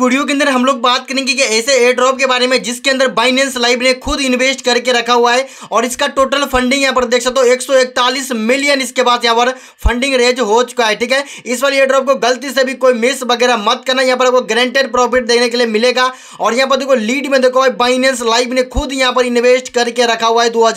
video के अंदर हम लोग बात करेंगे कि ऐसे एयर ड्रॉप के बारे में जिसके अंदर बाइनेंस लाइव ने खुद इन्वेस्ट करके रखा हुआ है और इसका टोटल फंडिंग यहाँ पर देख सकते हो तो एक मिलियन इसके बाद यहाँ पर फंडिंग रेज हो चुका है ठीक है इस वाले एयर ड्रॉप को गलती से भी कोई मिस वगैरह मत करना यहाँ पर आपको ग्रेंटेड प्रॉफिट देने के लिए मिलेगा और यहाँ पर देखो लीड में देखो भाई बाइनेंस लाइव ने खुद यहाँ पर इन्वेस्ट करके रखा हुआ है दो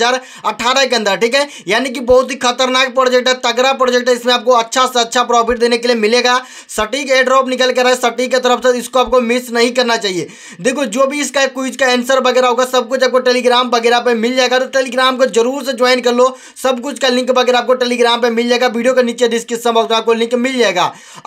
के अंदर ठीक है यानी कि बहुत ही खतरनाक प्रोजेक्ट है तगड़ा प्रोजेक्ट है इसमें आपको अच्छा से अच्छा प्रॉफिट देने के लिए मिलेगा सटीक एयर ड्रॉप निकल कर रहा है सटीक की तरफ से इसको आपको मिस नहीं करना चाहिए देखो जो भी इसका क्विज का आंसर वगैरह होगा सब कुछ आपको टेलीग्राम वगैरह पर मिल जाएगा तो टेलीग्राम को जरूर से ज्वाइन कर लो सब कुछ का लिंक वगैरह आपको टेलीग्राम पर मिल जाएगा वीडियो के नीचे डिस्क्रिप्शन बॉक्स में आपको लिंक मिल जाएगा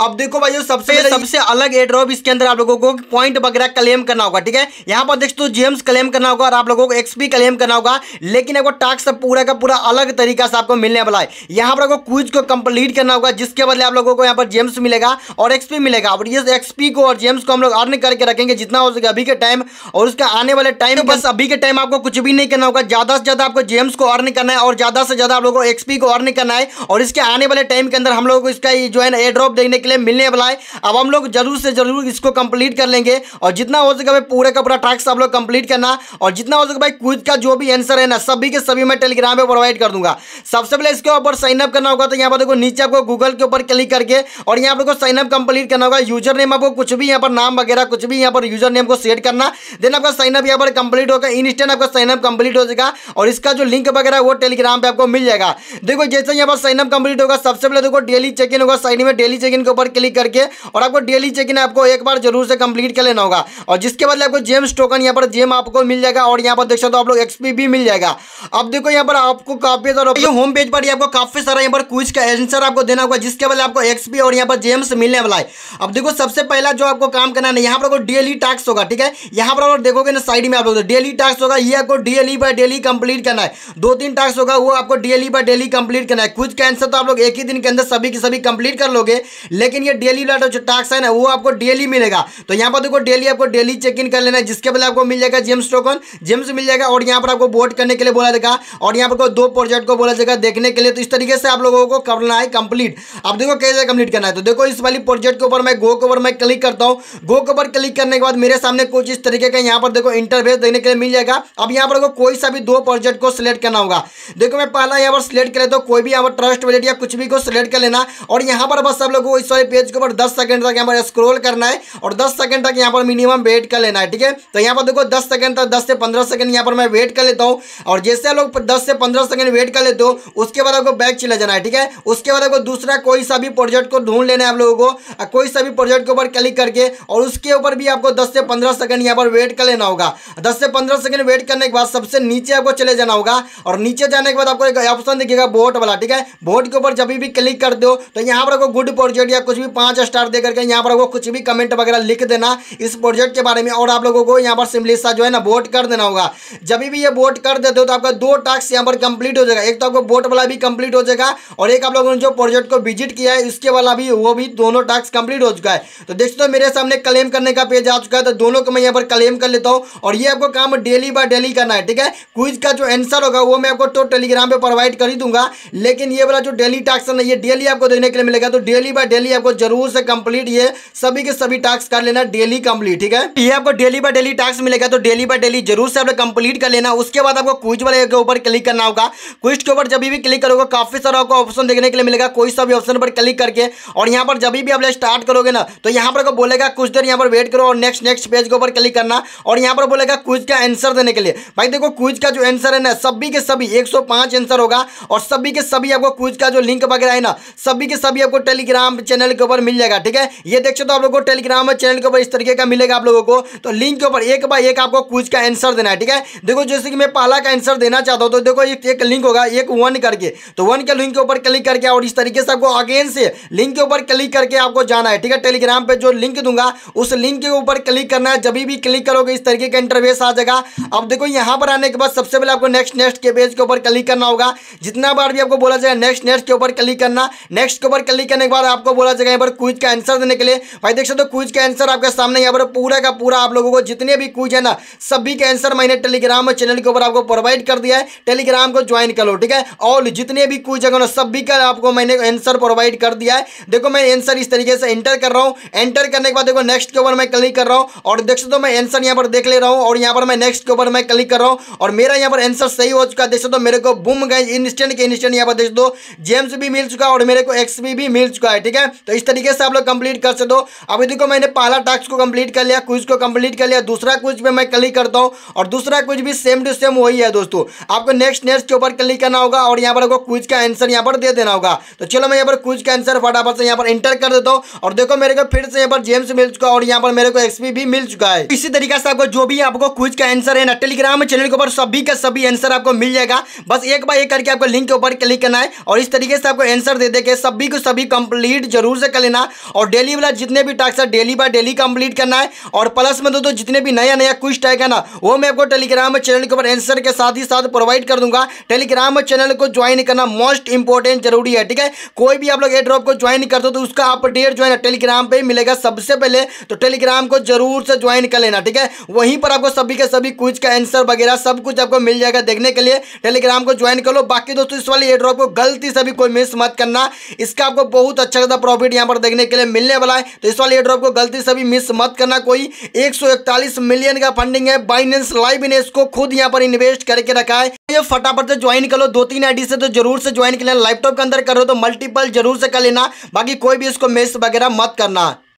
अब देखो भाई सबसे सबसे अलग एड्रॉप इसके अंदर आप लोगों को पॉइंट वगैरह क्लेम करना होगा ठीक है यहाँ पर देखो जेम्स क्लेम करना होगा और आप लोगों को एक्सपी क्लेम करना होगा लेकिन आपको टास्क पूरा का पूरा अलग तरीका से आपको मिलने वाला है यहाँ पर आपको क्विज को कंप्लीट करना होगा जिसके बदले आप लोगों को यहाँ पर जेम्स मिलेगा और एक्सपी मिलेगा और ये एक्सपी को और जेम्स को हम लोग लोग अर्न करके रखेंगे जितना हो सके अभी के टाइम और उसका आने वाले टाइम तो बस अभी के टाइम आपको कुछ भी नहीं करना होगा ज़्यादा से ज़्यादा आपको जेम्स को अर्न करना है और ज़्यादा से ज़्यादा आप लोगों को एक्सपी को अर्न करना है और इसके आने वाले टाइम के अंदर हम लोगों को इसका जो है ना एयर ड्रॉप देखने के लिए मिलने वाला है अब हम लोग जरूर से जरूर इसको कंप्लीट कर लेंगे और जितना हो सके भाई पूरे का पूरा टास्क आप लोग कंप्लीट करना और जितना हो सके भाई क्विज का जो भी आंसर है ना सभी के सभी मैं टेलीग्राम पर प्रोवाइड कर दूंगा सबसे पहले इसके ऊपर साइनअप करना होगा तो यहाँ पर देखो नीचे आपको गूगल के ऊपर क्लिक करके और यहाँ पर साइनअप कंप्लीट करना होगा यूजर नेम आपको कुछ भी यहाँ पर नाम नाम वगैरह कुछ भी यहाँ पर यूजर नेम को सेट करना देन आपका साइनअप यहाँ पर कंप्लीट होगा इन इंस्टेंट आपका साइनअप कंप्लीट हो जाएगा और इसका जो लिंक वगैरह वो टेलीग्राम पर आपको मिल जाएगा देखो जैसे यहाँ पर साइनअप कंप्लीट होगा सबसे पहले देखो डेली चेक इन होगा साइन में डेली चेक इन के ऊपर क्लिक करके और आपको डेली चेक इन आपको एक बार जरूर से कंप्लीट कर लेना होगा और जिसके बाद आपको जेम्स टोकन यहाँ पर जेम आपको मिल जाएगा और यहाँ पर देख सकते हो आप लोग एक्सपी भी मिल जाएगा अब देखो यहाँ पर आपको काफी सारा होम पेज पर आपको काफी सारा यहाँ पर क्विज का आंसर आपको देना होगा जिसके बाद आपको एक्सपी और यहाँ पर जेम्स मिलने वाला है अब देखो सबसे पहला जो आपको काम करना है यहाँ पर डेली टास्क होगा ठीक है यहाँ पर देखोगे ना साइड में आप लोग डेली टास्क होगा ये आपको डेली बाय डेली कंप्लीट करना है दो तीन टास्क होगा वो आपको डेली बाय डेली कंप्लीट करना है कुछ कैंसर तो आप लोग एक ही दिन के अंदर सभी की सभी कंप्लीट कर लोगे लेकिन ये डेली वाला जो टास्क है ना वो आपको डेली मिलेगा तो यहाँ पर देखो डेली आपको डेली चेक इन कर लेना है जिसके बदले आपको मिल जाएगा जेम्स टोकन जेम्स मिल जाएगा और यहाँ पर आपको वोट करने के लिए बोला जाएगा और यहाँ पर दो प्रोजेक्ट को बोला जाएगा देखने के लिए तो इस तरीके से आप लोगों को करना है कंप्लीट अब देखो कैसे कंप्लीट करना है तो देखो इस वाली प्रोजेक्ट के ऊपर मैं गो के ऊपर मैं क्लिक करता हूँ वो के ऊपर क्लिक करने के बाद मेरे सामने कुछ इस तरीके का यहाँ पर देखो इंटरफेस देखने के लिए मिल जाएगा अब यहाँ पर कोई सा भी दो प्रोजेक्ट को सिलेक्ट करना होगा देखो मैं पहला यहाँ पर सिलेक्ट कर लेता हूँ कोई भी यहाँ पर ट्रस्ट वैलेट या कुछ भी को सिलेक्ट कर लेना और यहाँ पर बस सब लोग इस वाले पेज के ऊपर दस सेकंड तक यहाँ पर स्क्रोल करना है और दस सेकंड तक यहाँ पर मिनिमम वेट कर लेना है ठीक है तो यहाँ पर देखो दस सेकंड तक दस से पंद्रह सेकंड यहाँ पर मैं वेट कर लेता हूँ और जैसे लोग दस से पंद्रह सेकंड वेट कर लेते हो उसके बाद आपको बैक चले जाना है ठीक है उसके बाद आपको दूसरा कोई सा भी प्रोजेक्ट को ढूंढ लेना है आप लोगों को कोई सा भी प्रोजेक्ट के ऊपर क्लिक करके और और उसके ऊपर भी आपको दस से पंद्रह सेकंड यहाँ पर वेट कर लेना होगा दस से पंद्रह सेकंड वेट करने के बाद सबसे नीचे आपको चले जाना होगा और नीचे जाने के बाद आपको एक ऑप्शन दिखेगा बोट वाला ठीक है बोट के ऊपर जब भी क्लिक कर दो तो यहाँ पर आपको गुड प्रोजेक्ट या कुछ भी पांच स्टार दे करके यहाँ पर आपको कुछ भी कमेंट वगैरह लिख देना इस प्रोजेक्ट के बारे में और आप लोगों को यहाँ पर सिमली सा जो है ना वोट कर देना होगा जब भी ये वोट कर देते हो तो आपका दो टास्क यहाँ पर कंप्लीट हो जाएगा एक तो आपको बोट वाला भी कंप्लीट हो जाएगा और एक आप लोगों ने जो प्रोजेक्ट को विजिट किया है उसके वाला भी वो भी दोनों टास्क कंप्लीट हो चुका है तो देखते हो मेरे सामने कल क्लेम करने का पेज आ चुका है तो दोनों को मैं यहाँ पर क्लेम कर लेता हूँ और ये आपको काम डेली बाय डेली करना है ठीक है क्विज का जो आंसर होगा वो मैं आपको तो टेलीग्राम पे प्रोवाइड कर ही दूंगा लेकिन ये वाला जो डेली टास्क है ना ये डेली आपको देने के लिए मिलेगा तो डेली बाय डेली आपको जरूर से कंप्लीट ये सभी के सभी टास्क कर लेना डेली कंप्लीट ठीक है ये आपको डेली बाय डेली टास्क मिलेगा तो डेली बाय डेली जरूर से आपको कंप्लीट कर लेना उसके बाद आपको क्विज वाले के ऊपर क्लिक करना होगा क्विज के ऊपर जब भी क्लिक करोगे काफी सारा आपको ऑप्शन देखने के लिए मिलेगा कोई सा भी ऑप्शन पर क्लिक करके और यहाँ पर जब भी आप स्टार्ट करोगे ना तो यहाँ पर बोलेगा कुछ देर यहाँ पर वेट करो और नेक्स्ट नेक्स्ट पेज के ऊपर क्लिक करना और यहाँ पर बोलेगा क्विज का आंसर देने के लिए भाई देखो क्विज का जो आंसर है ना सभी के सभी 105 आंसर होगा और सभी के सभी आपको क्विज का जो लिंक वगैरह है ना सभी के सभी आपको टेलीग्राम चैनल के ऊपर मिल जाएगा ठीक है ये देख सकते हो आप लोग को टेलीग्राम चैनल के ऊपर इस तरीके का मिलेगा आप लोगों को तो लिंक के ऊपर एक बाई एक आपको क्विज का आंसर देना है ठीक है देखो जैसे कि मैं पहला का आंसर देना चाहता हूँ तो देखो एक लिंक होगा एक वन करके तो वन के लिंक के ऊपर क्लिक करके और इस तरीके से आपको अगेन से लिंक के ऊपर क्लिक करके आपको जाना है ठीक है टेलीग्राम पे जो लिंक दूंगा उस लिंक के ऊपर क्लिक करना है जब भी क्लिक करोगे इस तरीके का इंटरवेस आ जाएगा अब देखो यहाँ पर आने के बाद सबसे पहले आपको नेक्स्ट नेक्स्ट के पेज के ऊपर क्लिक करना होगा जितना बार भी आपको बोला जाएगा नेक्स्ट नेक्स्ट के ऊपर क्लिक करना नेक्स्ट के ऊपर क्लिक करने के बाद आपको बोला जाएगा यहाँ पर क्विज का आंसर देने के लिए भाई देख सकते क्विज का आंसर आपके सामने यहाँ पर पूरा का पूरा आप लोगों को जितने भी क्विज है ना सभी के आंसर मैंने टेलीग्राम और चैनल के ऊपर आपको प्रोवाइड कर दिया है टेलीग्राम को ज्वाइन कर लो ठीक है और जितने भी क्विज है ना सभी का आपको मैंने आंसर प्रोवाइड कर दिया है देखो मैं आंसर इस तरीके से एंटर कर रहा हूँ एंटर करने के बाद देखो नेक्स्ट नेक्स्ट के ऊपर मैं क्लिक कर रहा हूँ और देख सकते हो मैं आंसर यहाँ पर देख ले रहा हूँ और यहाँ पर मैं नेक्स्ट के ऊपर मैं क्लिक कर रहा हूँ और मेरा यहाँ पर आंसर सही हो चुका है देख सकते मेरे को बुम गए इंस्टेंट के इंस्टेंट यहाँ पर देख दो जेम्स भी मिल चुका और मेरे को एक्स भी मिल चुका है ठीक है तो इस तरीके से आप लोग कंप्लीट कर सकते हो अभी देखो मैंने पहला टास्क को कंप्लीट कर लिया क्विज को कंप्लीट कर लिया दूसरा क्विज पर मैं क्लिक करता हूँ और दूसरा क्विज भी सेम टू सेम वही है दोस्तों आपको नेक्स्ट नेक्स्ट के ऊपर क्लिक करना होगा और यहाँ पर आपको क्विज का आंसर यहाँ पर दे देना होगा तो चलो मैं यहाँ पर क्विज का आंसर फटाफट से यहाँ पर इंटर कर देता हूँ और देखो मेरे को फिर से यहाँ पर जेम्स मिल चुका चुका है और यहाँ पर मेरे को एक्सपी भी मिल चुका है इसी तरीके से आपको जो भी आपको क्विज का आंसर है ना टेलीग्राम चैनल के ऊपर सभी का सभी आंसर आपको मिल जाएगा बस एक बार एक करके आपको लिंक के ऊपर क्लिक करना है और इस तरीके से आपको आंसर दे देके सभी को सभी कंप्लीट जरूर से कर लेना और डेली वाला जितने भी टास्क है डेली बाय डेली कंप्लीट करना है और प्लस में दोस्तों तो जितने भी नया नया क्विज टाइग है ना वो मैं आपको टेलीग्राम चैनल के ऊपर आंसर के साथ ही साथ प्रोवाइड कर दूंगा टेलीग्राम चैनल को ज्वाइन करना मोस्ट इंपॉर्टेंट जरूरी है ठीक है कोई भी आप लोग एड्रॉप को ज्वाइन करते हो तो उसका अपडेट जो है ना टेलीग्राम पे मिलेगा सबसे पहले तो टेलीग्राम को जरूर से ज्वाइन कर लेना ठीक है वहीं पर आपको सभी के सभी क्विज का आंसर वगैरह सब कुछ आपको मिल जाएगा देखने के लिए टेलीग्राम को ज्वाइन कर लो बाकी दोस्तों इस वाली एड्रॉप को गलती से भी कोई मिस मत करना इसका आपको बहुत अच्छा खासा प्रॉफिट यहाँ पर देखने के लिए मिलने वाला है तो इस वाली एड्रॉप को गलती से भी मिस मत करना कोई एक मिलियन का फंडिंग है बाइनेंस लाइव ने इसको खुद यहाँ पर इन्वेस्ट करके रखा है तो ये फटाफट से ज्वाइन कर लो दो तीन आईडी से तो जरूर से ज्वाइन कर लेना लैपटॉप के अंदर करो तो मल्टीपल जरूर से कर लेना बाकी कोई भी इसको मिस वगैरह मत करना